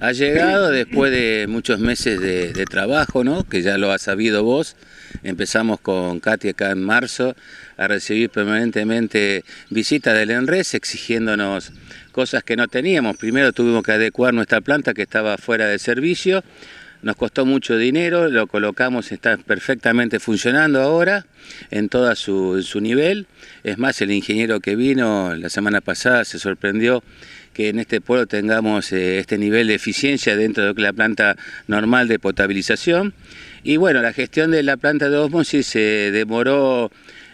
Ha llegado después de muchos meses de, trabajo, que ya lo ha sabido vos. Empezamos con Katy acá en marzo a recibir permanentemente visitas del ENRES exigiéndonos cosas que no teníamos. Primero tuvimos que adecuar nuestra planta que estaba fuera de servicio. Nos costó mucho dinero, lo colocamos, está perfectamente funcionando ahora en todo su nivel. Es más, el ingeniero que vino la semana pasada se sorprendió que en este pueblo tengamos eh, este nivel de eficiencia dentro de la planta normal de potabilización. Y bueno, la gestión de la planta de osmosis se eh, demoró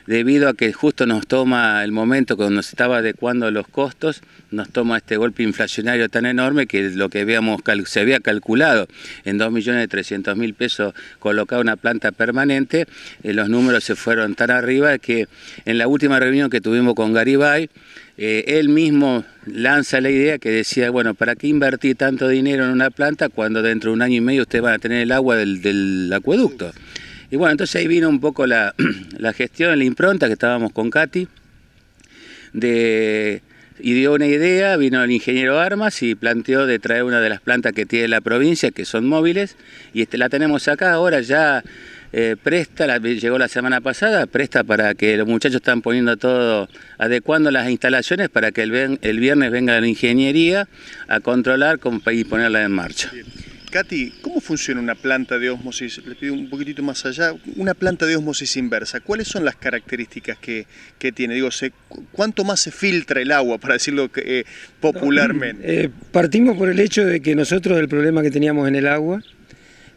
debido a que justo nos toma el momento cuando nos estaba adecuando los costos, nos toma este golpe inflacionario tan enorme que lo que habíamos, se había calculado en 2.300.000 pesos colocar una planta permanente, eh, los números se fueron tan arriba que en la última reunión que tuvimos con Garibay, eh, él mismo lanza la idea que decía, bueno, ¿para qué invertir tanto dinero en una planta cuando dentro de un año y medio ustedes van a tener el agua del acueducto? Y bueno, entonces ahí vino un poco la, la gestión, la impronta que estábamos con Katy, y dio una idea, vino el ingeniero Armas y planteó de traer una de las plantas que tiene la provincia, que son móviles, y este, la tenemos acá ahora ya eh, presta, llegó la semana pasada, presta para que los muchachos están poniendo todo, adecuando las instalaciones para que el, el viernes venga la ingeniería a controlar con, y ponerla en marcha. Katy, ¿cómo funciona una planta de osmosis? Le pido un poquitito más allá. Una planta de osmosis inversa, ¿cuáles son las características que, tiene? Digo, ¿cuánto más se filtra el agua, para decirlo eh, popularmente? Eh, partimos por el hecho de que nosotros el problema que teníamos en el agua,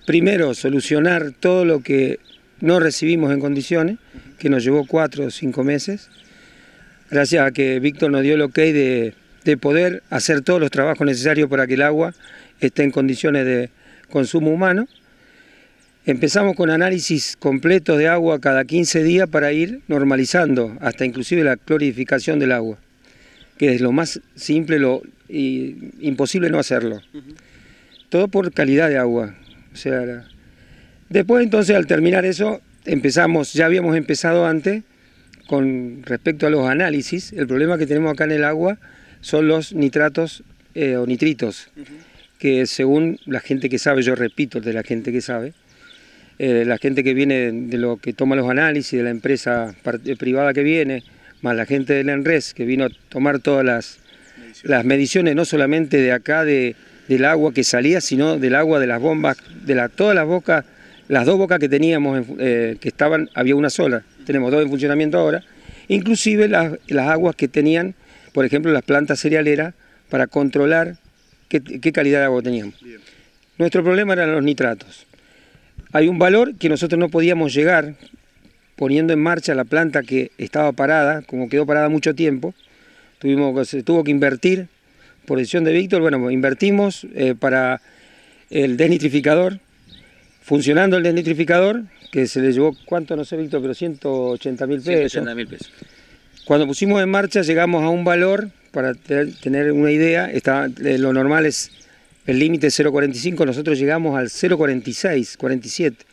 primero solucionar todo lo que no recibimos en condiciones, que nos llevó cuatro o cinco meses, gracias a que Víctor nos dio el ok de, de poder hacer todos los trabajos necesarios para que el agua esté en condiciones de consumo humano. Empezamos con análisis completos de agua cada 15 días para ir normalizando, hasta inclusive la clorificación del agua, que es lo más simple lo, imposible no hacerlo. Todo por calidad de agua. Después entonces al terminar eso, empezamos, ya habíamos empezado antes con respecto a los análisis, el problema que tenemos acá en el agua son los nitratos eh, o nitritos que según la gente que sabe, yo repito de la gente que sabe, eh, la gente que viene de lo que toma los análisis de la empresa eh, privada que viene, más la gente del ENRES que vino a tomar todas las, las mediciones, no solamente de acá de, del agua que salía, sino del agua de las bombas, de la, todas las bocas, las dos bocas que teníamos, eh, que estaban, había una sola, tenemos dos en funcionamiento ahora, inclusive las, las aguas que tenían, por ejemplo, las plantas cerealeras para controlar qué, calidad de agua teníamos. Nuestro problema eran los nitratos. Hay un valor que nosotros no podíamos llegar poniendo en marcha la planta que estaba parada, como quedó parada mucho tiempo, tuvimos, se tuvo que invertir por decisión de Víctor, bueno, invertimos eh, para el desnitrificador, funcionando el desnitrificador, que se le llevó, ¿cuánto? No sé, Víctor, pero 180 pesos. 180 mil pesos. Cuando pusimos en marcha llegamos a un valor para tener una idea, está, eh, lo normal es el límite 0,45, nosotros llegamos al 0,46, 47.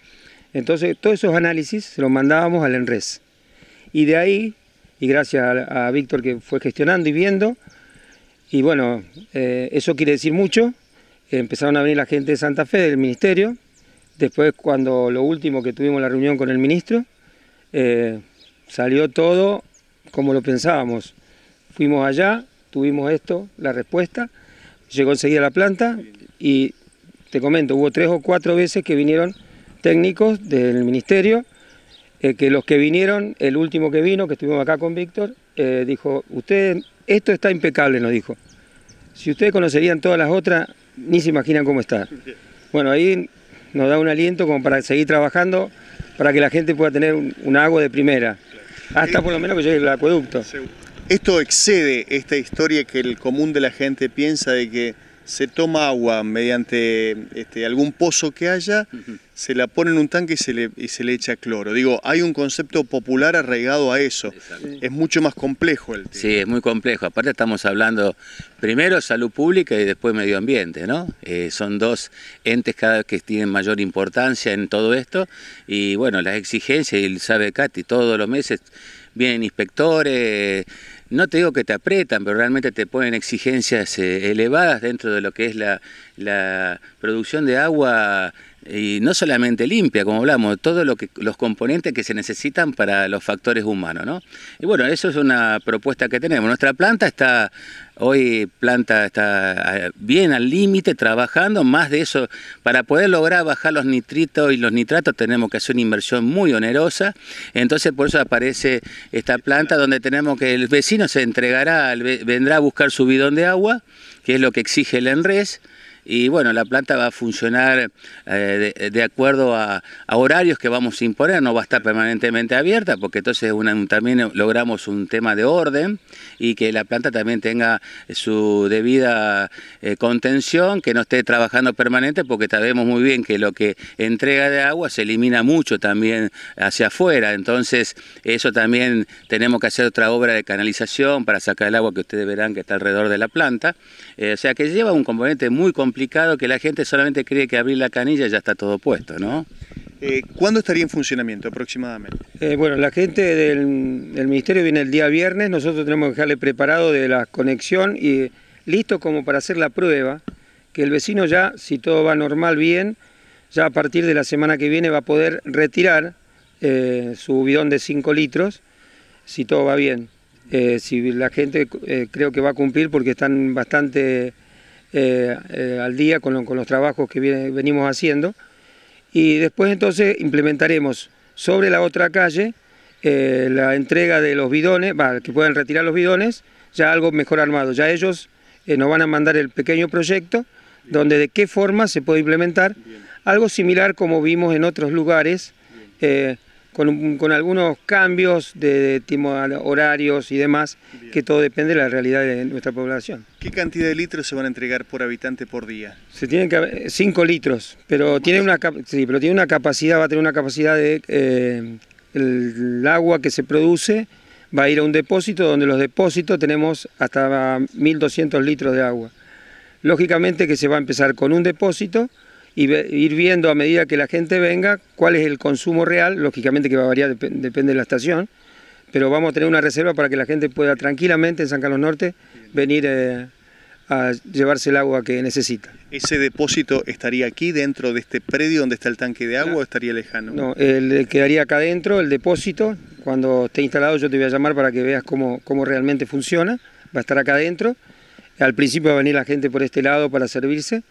Entonces, todos esos análisis se los mandábamos al ENRES. Y de ahí, y gracias a, Víctor que fue gestionando y viendo, y bueno, eh, eso quiere decir mucho, empezaron a venir la gente de Santa Fe, del ministerio, después cuando lo último que tuvimos la reunión con el ministro, eh, salió todo como lo pensábamos. Fuimos allá, tuvimos esto, la respuesta, llegó enseguida la planta y te comento, hubo tres o cuatro veces que vinieron técnicos del ministerio, eh, que los que vinieron, el último que vino, que estuvimos acá con Víctor, eh, dijo, ustedes, esto está impecable, nos dijo. Si ustedes conocerían todas las otras, ni se imaginan cómo está. Bueno, ahí nos da un aliento como para seguir trabajando, para que la gente pueda tener un agua de primera. Hasta por lo menos que llegue el acueducto. Esto excede esta historia que el común de la gente piensa de que se toma agua mediante este, algún pozo que haya, se la pone en un tanque y se, le, echa cloro. Digo, hay un concepto popular arraigado a eso. Es mucho más complejo el tema. Sí, es muy complejo. Aparte estamos hablando primero salud pública y después medio ambiente, ¿no? Eh, son dos entes cada vez que tienen mayor importancia en todo esto. Y bueno, las exigencias, y sabe Katy, todos los meses vienen inspectores no te digo que te aprietan, pero realmente te ponen exigencias eh, elevadas dentro de lo que es la producción de agua y no solamente limpia, como hablamos, todos los componentes que se necesitan para los factores humanos. Y bueno, eso es una propuesta que tenemos. Nuestra planta está, hoy planta está bien al límite, trabajando, más de eso, para poder lograr bajar los nitritos y los nitratos tenemos que hacer una inversión muy onerosa, entonces por eso aparece esta planta donde tenemos que el vecino se entregará, vendrá a buscar su bidón de agua, que es lo que exige el ENRES, y bueno, la planta va a funcionar eh, de, acuerdo a, horarios que vamos a imponer, no va a estar permanentemente abierta porque entonces también logramos un tema de orden y que la planta también tenga su debida eh, contención, que no esté trabajando permanente porque sabemos muy bien que lo que entrega de agua se elimina mucho también hacia afuera, entonces eso también tenemos que hacer otra obra de canalización para sacar el agua que ustedes verán que está alrededor de la planta, eh, o sea que lleva un componente muy complejo que la gente solamente cree que abrir la canilla ya está todo puesto, ¿no? Eh, ¿Cuándo estaría en funcionamiento aproximadamente? Eh, bueno, la gente del, Ministerio viene el día viernes, nosotros tenemos que dejarle preparado de la conexión y listo como para hacer la prueba, que el vecino ya, si todo va normal, bien, ya a partir de la semana que viene va a poder retirar eh, su bidón de 5 litros, si todo va bien. si la gente creo que va a cumplir porque están bastante... Eh, eh, al día con, los trabajos que venimos haciendo. Y después entonces implementaremos sobre la otra calle eh, la entrega de los bidones, que puedan retirar los bidones, ya algo mejor armado. Ya ellos nos van a mandar el pequeño proyecto donde de qué forma se puede implementar algo similar como vimos en otros lugares con, algunos cambios de, horarios y demás, que todo depende de la realidad de nuestra población. ¿Qué cantidad de litros se van a entregar por habitante por día? Se tienen eh, 5 litros, pero tiene, una, sí, pero tiene una capacidad, va a tener una capacidad de... Eh, el agua que se produce va a ir a un depósito, donde los depósitos tenemos hasta 1.200 litros de agua. Lógicamente que se va a empezar con un depósito, y ir viendo a medida que la gente venga cuál es el consumo real, lógicamente que va a variar, depende de la estación, pero vamos a tener una reserva para que la gente pueda tranquilamente en San Carlos Norte venir eh, a llevarse el agua que necesita. ¿Ese depósito estaría aquí dentro de este predio donde está el tanque de agua o estaría lejano? No, quedaría acá adentro el depósito. Cuando esté instalado yo te voy a llamar para que veas cómo, cómo realmente funciona. Va a estar acá adentro. Al principio va a venir la gente por este lado para servirse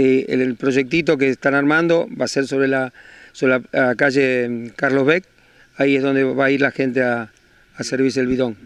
el, proyectito que están armando va a ser sobre la, sobre calle mm, Carlos Beck, ahí es donde va a ir la gente a, a servirse el bidón.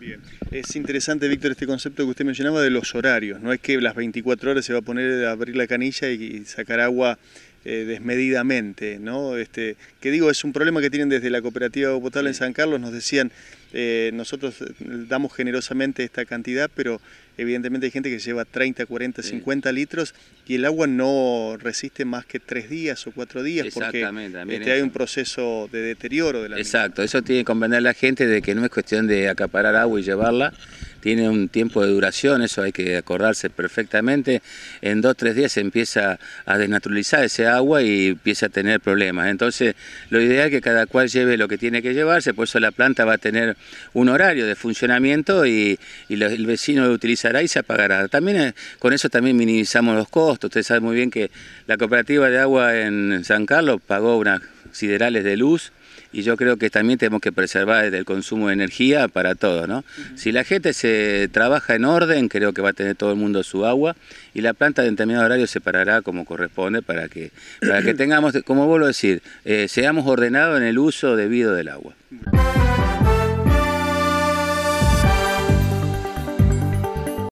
Es interesante, Víctor, este concepto que usted mencionaba de los horarios. No es que las 24 horas se va a poner a abrir la canilla y sacar agua eh, desmedidamente, ¿no? Este, que digo, es un problema que tienen desde la cooperativa Potable en San Carlos, nos decían, eh, nosotros eh, damos generosamente esta cantidad, pero Evidentemente hay gente que lleva 30, 40, 50 litros y el agua no resiste más que 3 días o 4 días porque este, hay un proceso de deterioro de la Exacto, eso tiene que convencer a la gente de que no es cuestión de acaparar agua y llevarla, tiene un tiempo de duración, eso hay que acordarse perfectamente. En dos, tres días se empieza a desnaturalizar ese agua y empieza a tener problemas. Entonces, lo ideal es que cada cual lleve lo que tiene que llevarse, por eso la planta va a tener un horario de funcionamiento y, el vecino lo utilizará y se apagará. También eh, con eso también minimizamos los costos. Ustedes saben muy bien que la cooperativa de agua en San Carlos pagó unas siderales de luz y yo creo que también tenemos que preservar el consumo de energía para todo, ¿no? Si la gente se trabaja en orden, creo que va a tener todo el mundo su agua y la planta en determinado horario se parará como corresponde para que, para que tengamos, como vuelvo a decir, eh, seamos ordenados en el uso debido del agua.